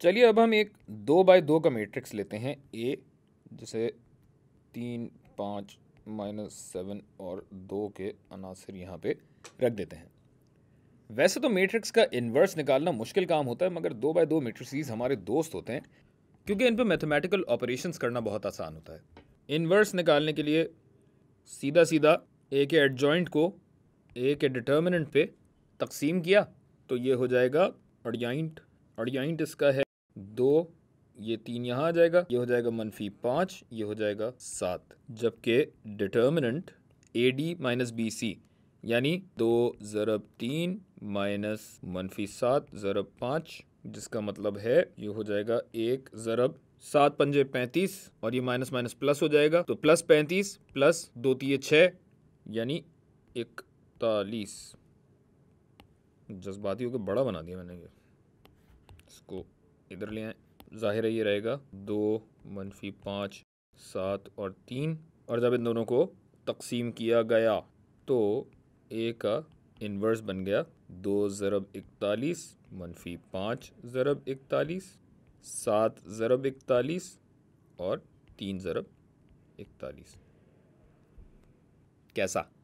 चलिए अब हम एक दो बाय दो का मैट्रिक्स लेते हैं ए जिसे तीन पाँच माइनस सेवन और दो के अनासर यहाँ पे रख देते हैं वैसे तो मैट्रिक्स का इन्वर्स निकालना मुश्किल काम होता है मगर दो बाय दो मैट्रिक्स हमारे दोस्त होते हैं क्योंकि इन पर मैथमेटिकल ऑपरेशन करना बहुत आसान होता है इन्वर्स निकालने के लिए सीधा सीधा ए के एडजॉइंट को ए के डिटर्मिनेंट पे तकसीम किया तो ये हो जाएगा अड़ियाइंट अड़ियाइंट इसका है दो ये तीन यहाँ आ जाएगा ये हो जाएगा मनफी पाँच ये हो जाएगा सात जबकि determinant A D minus B C यानी दो ज़रब तीन माइनस मनफी सात ज़रब पाँच जिसका मतलब है ये हो जाएगा एक ज़रब सात पंजे पैंतीस और ये माइनस माइनस प्लस हो जाएगा तो प्लस पैंतीस प्लस दो तीय छः यानी इकतालीस जज्बाती होकर बड़ा बना दिया मैंने ये इसको इधर ले आए ज़ाहिर है ये रहेगा दो मनफी पाँच सात और तीन और जब इन दोनों को तकसीम किया गया तो ए का इन्वर्स बन गया दो ज़रब इकतालीस मनफी पाँच ज़रब इकतालीस सात ज़रब इकतालीस और तीन ज़रब इकतालीस कैसा